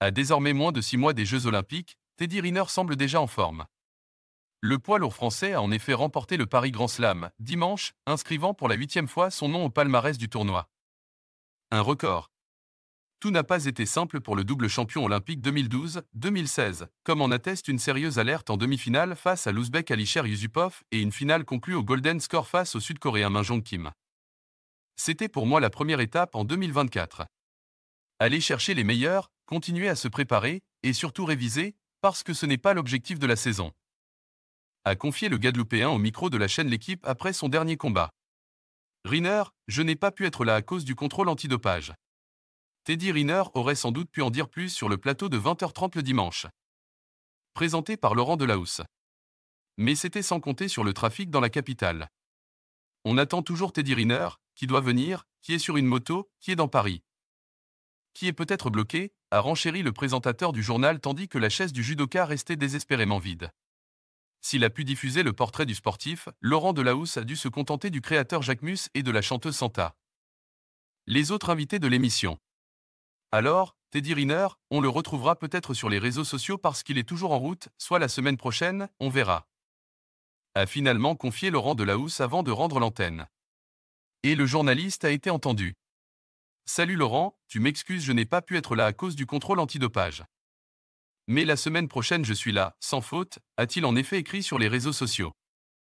À désormais moins de six mois des Jeux Olympiques, Teddy Riner semble déjà en forme. Le poids lourd français a en effet remporté le Paris Grand Slam dimanche, inscrivant pour la huitième fois son nom au palmarès du tournoi. Un record. Tout n'a pas été simple pour le double champion olympique 2012-2016, comme en atteste une sérieuse alerte en demi-finale face à l'Ouzbek Alisher Yusupov et une finale conclue au Golden Score face au Sud-Coréen Min Kim. C'était pour moi la première étape en 2024. Aller chercher les meilleurs, continuez à se préparer et surtout réviser, parce que ce n'est pas l'objectif de la saison. A confié le Guadeloupéen au micro de la chaîne L'équipe après son dernier combat. Riner, je n'ai pas pu être là à cause du contrôle antidopage. Teddy Riner aurait sans doute pu en dire plus sur le plateau de 20h30 le dimanche. Présenté par Laurent Delahousse. Mais c'était sans compter sur le trafic dans la capitale. On attend toujours Teddy Riner, qui doit venir, qui est sur une moto, qui est dans Paris. Qui est peut-être bloqué, a renchéri le présentateur du journal tandis que la chaise du judoka restait désespérément vide. S'il a pu diffuser le portrait du sportif, Laurent Delahousse a dû se contenter du créateur Jacquemus et de la chanteuse Santa. Les autres invités de l'émission. Alors, Teddy Riner, on le retrouvera peut-être sur les réseaux sociaux parce qu'il est toujours en route, soit la semaine prochaine, on verra. A finalement confié Laurent Delahousse avant de rendre l'antenne. Et le journaliste a été entendu. Salut Laurent, tu m'excuses, je n'ai pas pu être là à cause du contrôle antidopage. Mais la semaine prochaine, je suis là, sans faute, a-t-il en effet écrit sur les réseaux sociaux.